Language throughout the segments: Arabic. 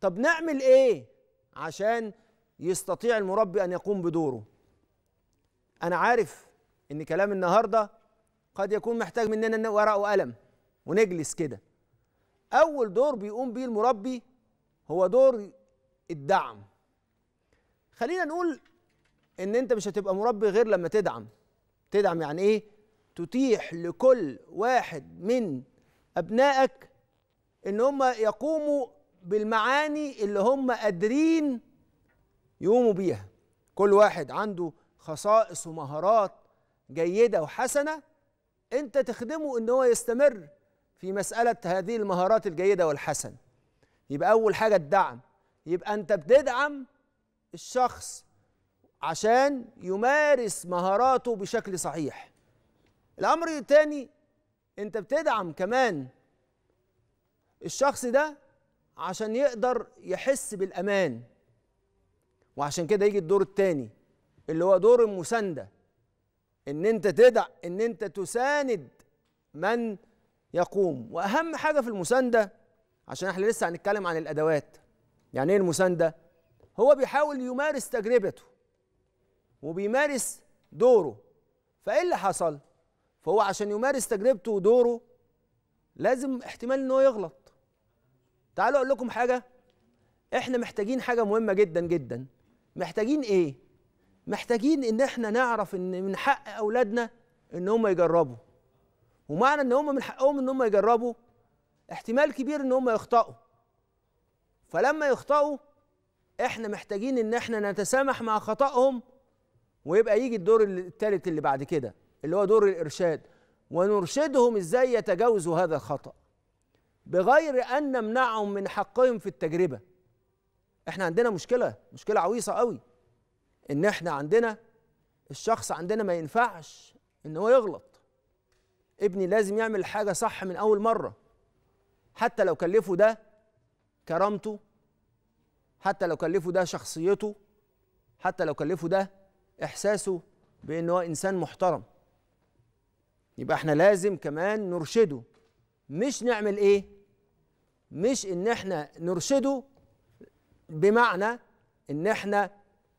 طب نعمل ايه عشان يستطيع المربي ان يقوم بدوره انا عارف ان كلام النهارده قد يكون محتاج مننا ورقه وقلم ونجلس كده اول دور بيقوم بيه المربي هو دور الدعم خلينا نقول ان انت مش هتبقى مربي غير لما تدعم تدعم يعني ايه تتيح لكل واحد من ابنائك ان هم يقوموا بالمعاني اللي هم قادرين يقوموا بيها كل واحد عنده خصائص ومهارات جيدة وحسنة انت تخدمه ان هو يستمر في مسألة هذه المهارات الجيدة والحسنة يبقى أول حاجة الدعم يبقى انت بتدعم الشخص عشان يمارس مهاراته بشكل صحيح الأمر الثاني انت بتدعم كمان الشخص ده عشان يقدر يحس بالامان وعشان كده يجي الدور الثاني اللي هو دور المسانده ان انت تدع ان انت تساند من يقوم واهم حاجه في المسانده عشان احنا لسه هنتكلم عن الادوات يعني ايه المسانده هو بيحاول يمارس تجربته وبيمارس دوره فايه اللي حصل فهو عشان يمارس تجربته ودوره لازم احتمال ان هو يغلط تعالوا اقول لكم حاجه احنا محتاجين حاجه مهمه جدا جدا محتاجين ايه محتاجين ان احنا نعرف ان من حق اولادنا ان هم يجربوا ومعنى ان هم من حقهم ان هم يجربوا احتمال كبير ان هم يخطئوا فلما يخطئوا احنا محتاجين ان احنا نتسامح مع خطأهم ويبقى يجي الدور الثالث اللي بعد كده اللي هو دور الارشاد ونرشدهم ازاي يتجاوزوا هذا الخطأ بغير ان نمنعهم من حقهم في التجربه احنا عندنا مشكله مشكله عويصه قوي ان احنا عندنا الشخص عندنا ما ينفعش ان هو يغلط ابني لازم يعمل حاجه صح من اول مره حتى لو كلفه ده كرامته حتى لو كلفه ده شخصيته حتى لو كلفه ده احساسه بان هو انسان محترم يبقى احنا لازم كمان نرشده مش نعمل ايه مش ان احنا نرشده بمعنى ان احنا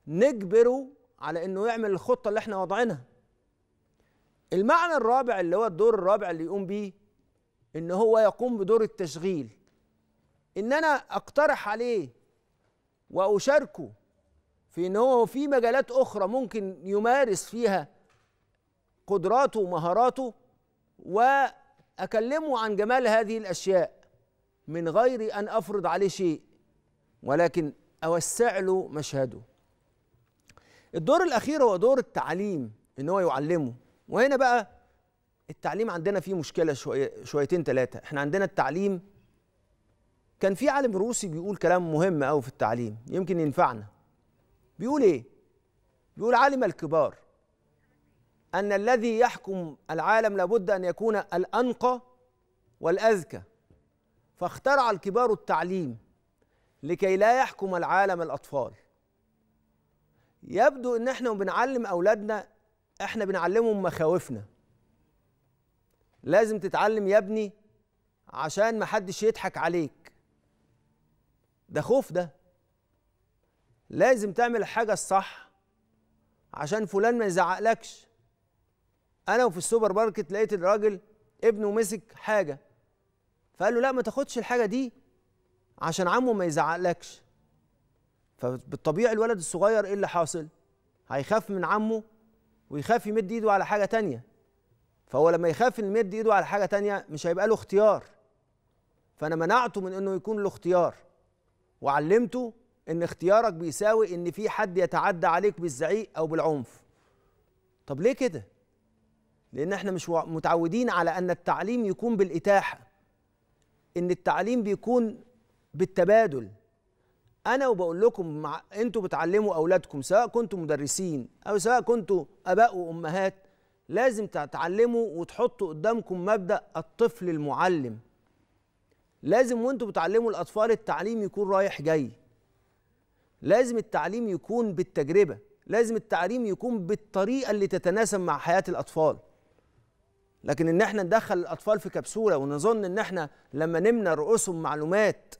نجبره على انه يعمل الخطه اللي احنا واضعينها المعنى الرابع اللي هو الدور الرابع اللي يقوم بيه ان هو يقوم بدور التشغيل ان انا اقترح عليه واشاركه في ان هو في مجالات اخرى ممكن يمارس فيها قدراته ومهاراته واكلمه عن جمال هذه الاشياء من غير أن أفرض عليه شيء ولكن أوسع له مشهده الدور الأخير هو دور التعليم إن هو يعلمه وهنا بقى التعليم عندنا فيه مشكلة شوية شويتين ثلاثة احنا عندنا التعليم كان في عالم روسي بيقول كلام مهم أوي في التعليم يمكن ينفعنا بيقول إيه؟ بيقول عالم الكبار أن الذي يحكم العالم لابد أن يكون الأنقى والأذكى فاخترع الكبار التعليم لكي لا يحكم العالم الأطفال يبدو ان احنا بنعلم اولادنا احنا بنعلمهم مخاوفنا لازم تتعلم يا ابني عشان ما حدش يضحك عليك ده خوف ده لازم تعمل الحاجه الصح عشان فلان ما يزعقلكش انا وفي السوبر ماركت لقيت الراجل ابنه مسك حاجه فقال له لا ما تاخدش الحاجه دي عشان عمه ما يزعقلكش فبالطبيعي الولد الصغير ايه اللي حاصل هيخاف من عمه ويخاف يمد ايده على حاجه تانية فهو لما يخاف يمد ايده على حاجه تانية مش هيبقى له اختيار فانا منعته من انه يكون له اختيار وعلمته ان اختيارك بيساوي ان في حد يتعدى عليك بالزعيق او بالعنف طب ليه كده لان احنا مش متعودين على ان التعليم يكون بالاتاحه ان التعليم بيكون بالتبادل انا وبقول لكم مع انتوا بتعلموا اولادكم سواء كنتوا مدرسين او سواء كنتوا اباء وامهات لازم تتعلموا وتحطوا قدامكم مبدا الطفل المعلم لازم وانتوا بتعلموا الاطفال التعليم يكون رايح جاي لازم التعليم يكون بالتجربه لازم التعليم يكون بالطريقه اللي تتناسب مع حياه الاطفال لكن ان احنا ندخل الاطفال في كبسوله ونظن ان احنا لما نمنى رؤوسهم معلومات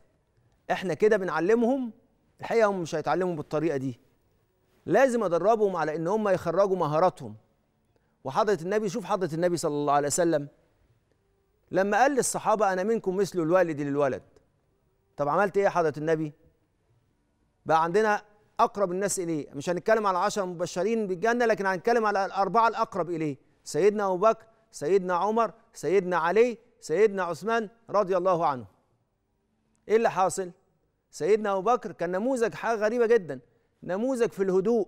احنا كده بنعلمهم الحقيقه هم مش هيتعلموا بالطريقه دي لازم ادربهم على ان هم يخرجوا مهاراتهم وحضره النبي شوف حضره النبي صلى الله عليه وسلم لما قال للصحابه انا منكم مثل الوالد للولد طب عملت ايه يا حضره النبي بقى عندنا اقرب الناس اليه مش هنتكلم على 10 مبشرين بالجنه لكن هنتكلم على الاربعه الاقرب اليه سيدنا ابو بكر سيدنا عمر سيدنا علي سيدنا عثمان رضي الله عنه ايه اللي حاصل سيدنا ابو بكر كان نموذج حاجه غريبه جدا نموذج في الهدوء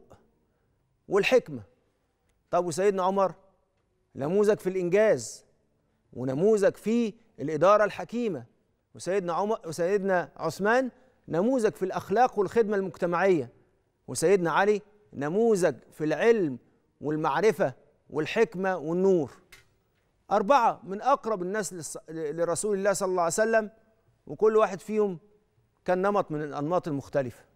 والحكمه طب وسيدنا عمر نموذج في الانجاز ونموذج في الاداره الحكيمه وسيدنا عمر وسيدنا عثمان نموذج في الاخلاق والخدمه المجتمعيه وسيدنا علي نموذج في العلم والمعرفه والحكمه والنور أربعة من أقرب الناس لرسول الله صلى الله عليه وسلم وكل واحد فيهم كان نمط من الأنماط المختلفة